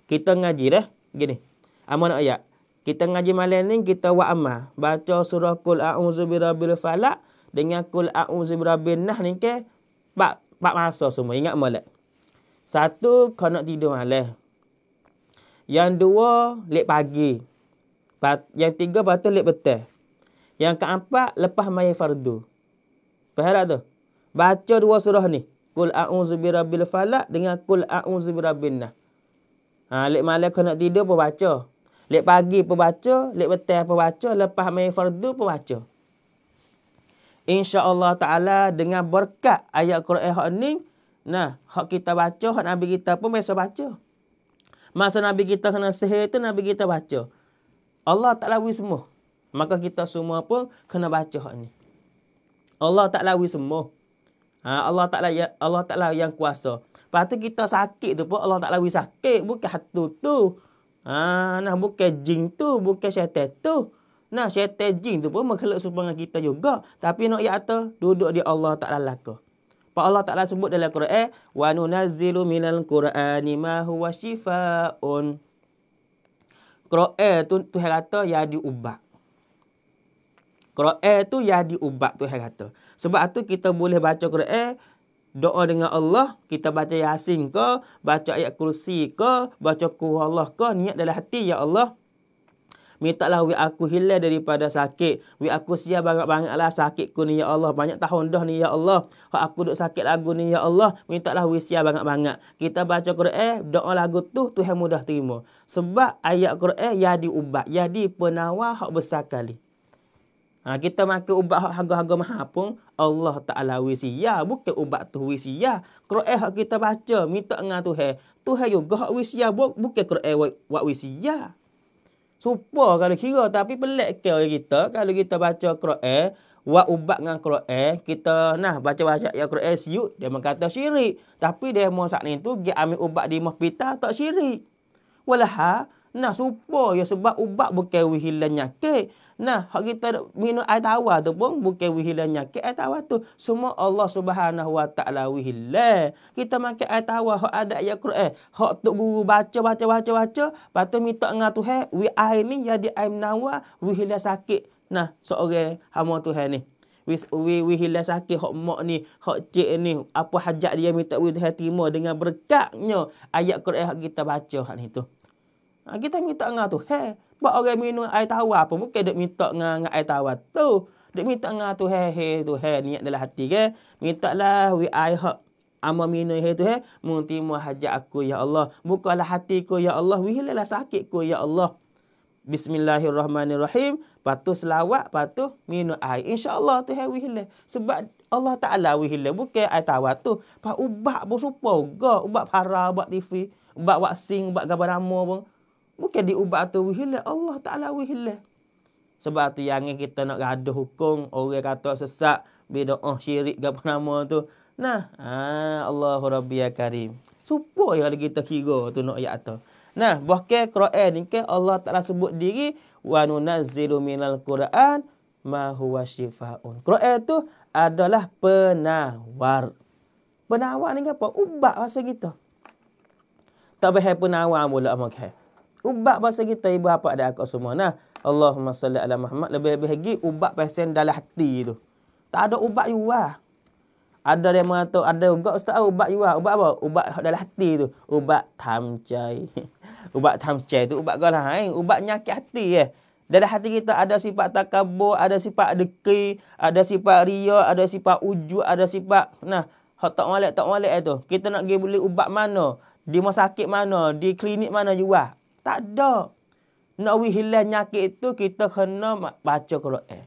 kita ngaji dah. Gini. Amal nak ayat. Kita ngaji malam ni, kita buat amal. Baca surah kul a'udhu falak. Dengan kul a'udhu birabil nah ni ke. Pak, pak masa semua. Ingat molek. Satu, kau nak tidur malam. Yang dua, lep pagi. Yang tiga, baca lep betul. Yang keempat, lepas maya fardu. Pahala tu. Baca dua surah ni. Kul a'udzu birabbil falaq dengan kul a'udzu birabbin nas. Ha lek malam kau tidur pun baca. Lek pagi pun baca, lek petang pun baca, lepas mai fardu pun baca. Insya-Allah taala dengan berkat ayat Quran hak ni, nah hak kita baca, hak nabi kita pun biasa baca. Masa nabi kita kena sihir tu nabi kita baca. Allah Taala wis semua. Maka kita semua pun kena baca hak ni. Allah tak lawi semua. Ha, Allah tak lawi ya, Allah tak lawi yang kuasa. Lepas tu kita sakit tu pun Allah tak lawi sakit. Bukan hatu tu. Ha, nah, bukan jin tu. Bukan syaitan tu. Nah, syaitan jin tu pun makhluk supaya kita juga. Tapi nak ya atas, duduk di Allah tak Ta'ala laka. Pak Allah Ta'ala sebut dalam Quran, eh, Wa nunazilu minal Qur'ani ma huwa syifa'un. Quran tu, tu kata, ya diubah. Qura'ah eh, tu yang diubat tu yang kata. Sebab tu kita boleh baca Qura'ah, eh, doa dengan Allah, kita baca Yasin ke, baca ayat kursi ke, baca kuah Allah ke, niat dalam hati, Ya Allah, Minta lah wi aku hilang daripada sakit. Wi aku siap banyak-banyak lah sakit ku ni ya Allah. Banyak tahun dah ni ya Allah. Hak aku duk sakit lagu ni ya Allah. Minta lah wi siap banyak-banyak. Kita baca Quran, eh, doa lagu tu tu Tuhan mudah terima. Sebab ayat Quran ya diubat, ya di penawar hak besar kali. Ha, kita makan ubat hak harga-harga mahal pun Allah Taala wisia ya, bukan ubat tu wisia. Ya. Quran hak kita baca minta dengan Tuhan. Tuhan juga hak wisia ya, bukan Quran buat wisia. Supa kalau kira tapi pelik ke kita kalau kita baca Quran buat ubat dengan Quran kita nah baca-baca ya Quran siut dia mengata syirik. Tapi dia mau sak ni tu dia ambil ubat di hospital tak syirik. Walaha ha, Nah, supaya sebab ubat bukan wihilan nyakit. Nah, hak kita minum air tawar tu pun bukan wihilan nyakit air tawar tu. Semua Allah Subhanahu Wa Taala wihilan. Kita makan air tawar hak ada ayat Quran, hak tok guru baca baca baca baca, patu minta dengan Tuhan, wi air ni jadi air nawa wihilan sakit. Nah, seorang hamba Tuhan ni wi wi wi hilang sakit hok mok ni hok cik ni apa hajat dia minta wi Tuhan terima dengan berkatnya ayat Quran yang kita baca hak ni tu Ha, kita minta dengan tu. Hei, buat orang minum air tawar pun. Bukan dia minta dengan, dengan air tawar tu. Dia minta dengan tu. Hei, hei, tu. Hei, niat dalam hati ke. Minta lah. We I hope. Amal minum hei tu. Hei, muntimu hajat aku, ya Allah. Bukalah hatiku, ya Allah. Wihilalah sakitku, ya Allah. Bismillahirrahmanirrahim. Patuh selawat, patuh minum air. InsyaAllah tu hei wihilah. Sebab Allah Ta'ala wihilah. Bukan air tawar tu. Pak ubat pun supa. Ubat parah, ubat TV. Ubat waksing, ubat gambar nama pun. Bukan diubah atau wihilah. Allah Ta'ala wihilah. Sebab tu yang kita nak gaduh hukum. Orang kata sesak. Bila oh syirik ke apa nama tu. Nah. Ah, Allahu Rabbi ya Karim. Supaya yang kita kira tu nak ayat tu. Nah, bahkan Quran ni ke Allah Ta'ala sebut diri. Wa nunazzilu minal Quran ma huwa syifa'un. Quran tu adalah penawar. Penawar ni apa? Ubat rasa kita. Tak boleh penawar mula makan ubat bahasa kita ibu apa ada aku semua nah Allahumma salli ala Muhammad lebih-lebih lagi ubat pasien dalam hati tu tak ada ubat you ah. ada yang mengata ada juga ustaz ah, ubat you ah. ubat apa ubat dalam hati tu ubat tamcai ubat tamcai tu ubat galah eh? ubat nyakit hati eh dalam hati kita ada sifat takabur, ada sifat deki, ada sifat ria, ada sifat Uju, ada sifat nah, hak tak malek tak malek itu. Kita nak pergi beli ubat mana? Di rumah sakit mana? Di klinik mana jual? Tak ada. Nak we hilang nyakit tu kita kena baca Quran.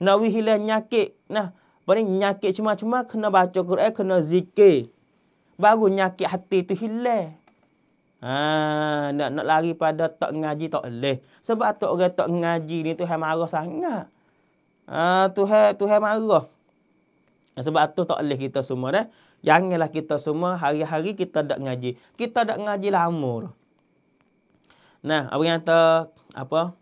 Nak we hilang nyakit nah, bari nyakit cuma-cuma kena baca Quran, kena zikir. Baru nyakit hati itu hilang. Ha, nak nak lari pada tak ngaji tak leh. Sebab tak orang tak ngaji ni tu hang marah sangat. Ha, Tuhan Tuhan marah. Sebab tu tak leh kita semua dah. Janganlah kita semua hari-hari kita tak ngaji. Kita tak ngaji lama dah. Nah, apa yang kata apa?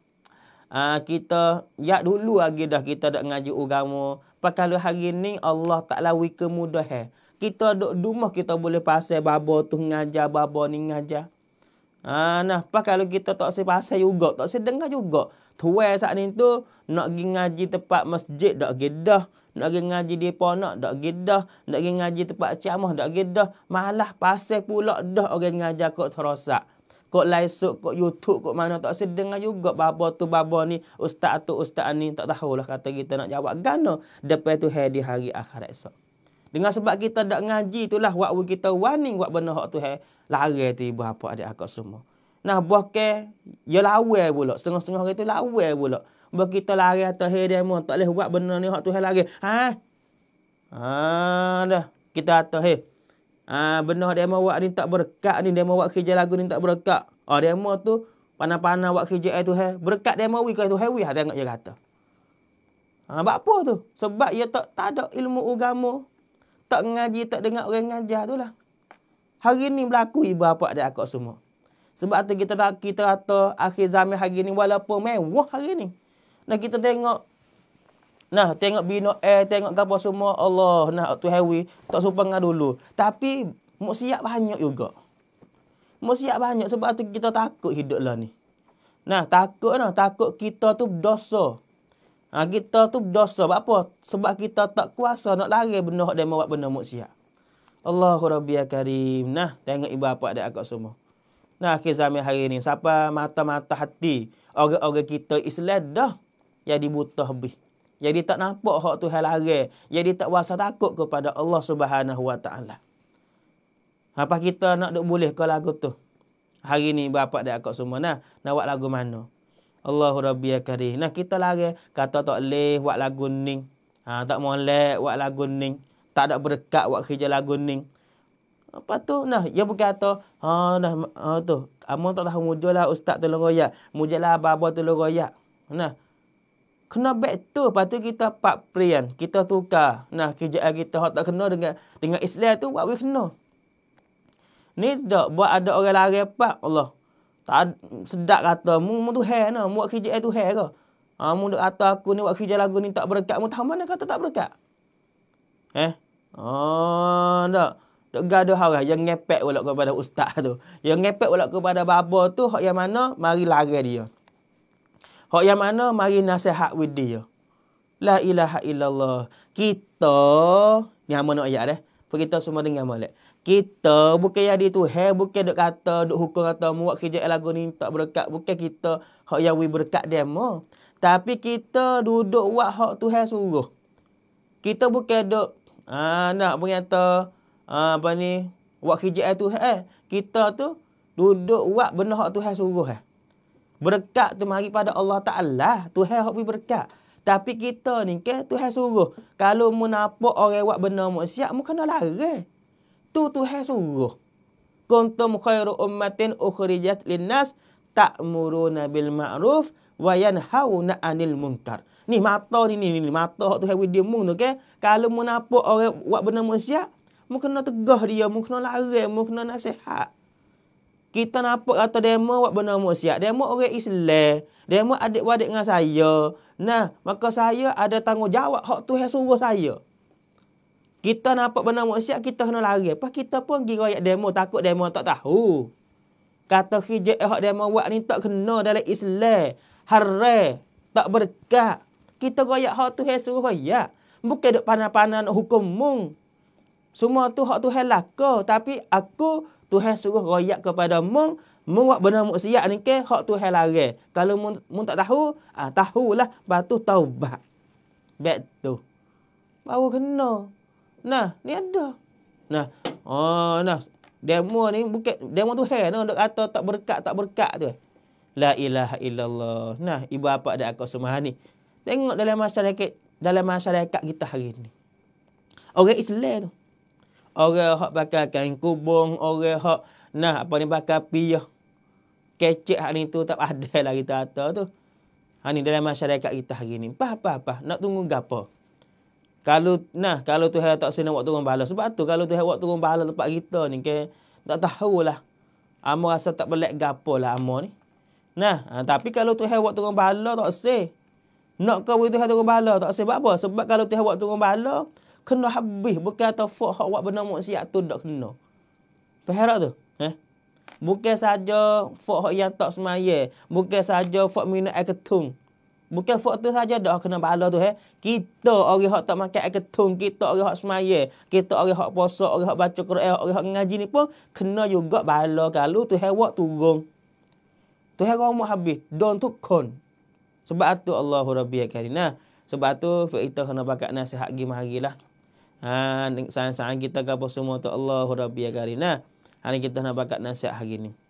Uh, kita ya dulu lagi dah kita dak ngaji agama. Pakalu hari ni Allah Taala wi kemudahan. Eh. Kita dak dumah kita boleh pasal baba tu ngajar baba ni ngajar. Ah uh, nah, pakalu kita tak sepasal juga, tak dengar juga. Tuai saat ni tu nak pergi ngaji tempat masjid dak gedah. Nak pergi ngaji di ponak dak gedah, nak pergi ngaji tempat ciamah dak gedah. Malah pasal pula dah orang ngajar kok terosak kok laisuk kok youtube kok mana tak sedengar juga babo tu babo ni ustaz atau ustaz ni tak tahulah kata kita nak jawab gano depa tu hari di hari akhirat esok dengan sebab kita dak ngaji itulah waktu kita warning wak benar hak tu hai lari tu ibu apa adik akak semua nah buah ke ya lawe pula setengah-setengah hari tu lawe pula buat kita lari atas hari demo tak boleh buat benar ni hak tu hai lari ha ha dah kita atas hai Ah benar dia mahu buat ni tak berkat ni dia mahu buat kerja lagu ni tak berkat. Ah dia mahu tu panah-panah buat kerja air tu hai. Berkat dia mahu kau tu hai wih ah, tengok jaga kata. Ah buat apa tu? Sebab dia ya tak tak ada ilmu agama. Tak ngaji, tak dengar orang ngajar tu lah. Hari ni berlaku ibu bapa dia akak semua. Sebab tu kita tak kita rata akhir zaman hari ni walaupun mewah hari ni. Dan kita tengok Nah, tengok bina air, eh, tengok apa semua. Allah, nah, tu hewi. Tak suka dengan dulu. Tapi, maksiat banyak juga. Maksiat banyak sebab tu kita takut hidup lah ni. Nah, takut lah. Takut kita tu berdosa. Ha, kita tu berdosa. Sebab apa? Sebab kita tak kuasa nak lari benda dia membuat benda maksiat. Allahu Rabbi Karim. Nah, tengok ibu bapa dia akak semua. Nah, akhir zaman hari ni. Siapa mata-mata hati. Orang-orang kita Islam dah. Yang dibutuh lebih. Jadi tak nampak hak Tuhan lari. Jadi tak rasa takut kepada Allah Subhanahu Wa Taala. Apa kita nak duk boleh ke lagu tu? Hari ni bapak dah akak semua nah, nak buat lagu mana? Allahu Rabbi ya Karim. Nah kita lari kata tak leh buat lagu ni. Ha, tak molek buat lagu ni. Tak ada berkat buat kerja lagu ni. Apa tu? Nah, dia berkata, ha nah ha, tu. Amun tak tahu mujulah ustaz tolong royak. Mujulah babo tolong royak. Nah, kena betul patu kita pak prian kita tukar nah kerja kita hak tak kena dengan dengan Islam tu buat we kena ni dak buat ada orang lari pak Allah tak sedak kata mu mu tu hair nah buat kerja tu hair ke ha mu dak kata aku ni buat kerja lagu ni tak berkat mu tahu mana kata tak berkat eh oh ah, dak dak gado harah yang ngepek pula kepada ustaz tu yang ngepek pula kepada babo tu hak yang mana mari lari dia Hak yang mana mari nasihat with dia. La ilaha illallah. Kita ni hamba nak ayat deh. Kita semua dengan molek. Kita bukan yang dia tu. Hei bukan duk kata, dok hukum kata. Muat kerja lagu ni tak berkat, Bukan kita. Hak yang we berkat demo. Tapi kita duduk buat hak tu hei suruh. Kita bukan dok, Uh, ha, nak berkata. Uh, ha, apa ni. Buat kerja tu hei. Kita tu duduk buat benda hak tu he. suruh hei. Eh. Berkat tu mari pada Allah Ta'ala. Tuhan hak beri berkat. Tapi kita ni ke, Tuhan suruh. Kalau mu nampak orang buat benda maksiat, mu kena lari. Tu tu Tuhan suruh. Kuntum khairu ummatin ukhrijat linnas ta'muruna bil ma'ruf wa yanhauna 'anil munkar. Ni mata ni ni, ni mata hak Tuhan bagi dia mung tu ke. Kalau mu nampak orang buat benda maksiat, mu kena tegah dia, mu kena lari, mu kena nasihat. Kita nampak atau demo buat benar maksiat. Demo orang Islam, demo adik wadik dengan saya. Nah, maka saya ada tanggungjawab hak tu yang suruh saya. Kita nampak benar maksiat, kita kena lari. Pas kita pun pergi royak demo, takut demo tak tahu. Kata hijab hak demo buat ni tak kena dalam Islam. Hara, tak berkat. Kita royak hak tu yang suruh royak. Bukan duk panah-panah nak hukum mung. Semua tu hak tu yang laku. Tapi aku Tuhan suruh royak kepada mu, mu buat benda maksiat ni ke, hak Tuhan lari. Kalau mu, mu tak tahu, ah, tahulah, batu taubat. Bet tu. Baru kena. Nah, ni ada. Nah, oh, nah. Demo ni bukan demo tu hair no dok kata tak berkat tak berkat tu. La ilaha illallah. Nah, ibu bapa ada aku semua ni. Tengok dalam masyarakat dalam masyarakat kita hari ni. Orang Islam tu orang hak bakal kain kubung, orang hak nah apa ni bakal kecik Kecek hari tu tak ada lah kita kata tu. Ha ni dalam masyarakat kita hari ni. Pah pah pah nak tunggu gapo? Kalau nah kalau Tuhan tak senang waktu turun bala sebab tu kalau Tuhan waktu turun bala tempat kita ni ke tak tahulah. Amor rasa tak belak gapo lah amo ni. Nah, ha, tapi kalau Tuhan waktu turun bala tak sini. Nak kau itu hati turun bala tak sebab apa? Sebab kalau Tuhan waktu turun bala kena habis bukan atau fuk hak buat benda maksiat tu dak kena. Faham tu? Eh? Bukan saja fuk hak yang tak semaya, bukan saja fuk minum air ketung. Bukan fuk tu saja dak kena bala tu eh. Kita orang hak tak makan air ketung, kita orang hak semaya, kita orang hak puasa, orang hak baca Quran, orang hak ngaji ni pun kena juga bala kalau tu hewak turun. Tu hewak mau habis, don tu kon. Sebab tu Allahu Rabbiyal Nah, Sebab tu kita kena pakai nasihat gimah gimah lah ha sayang-sayang kita gapo semua tu Allahu rabbiyal karina hari kita nak bakat nasihat hari ini.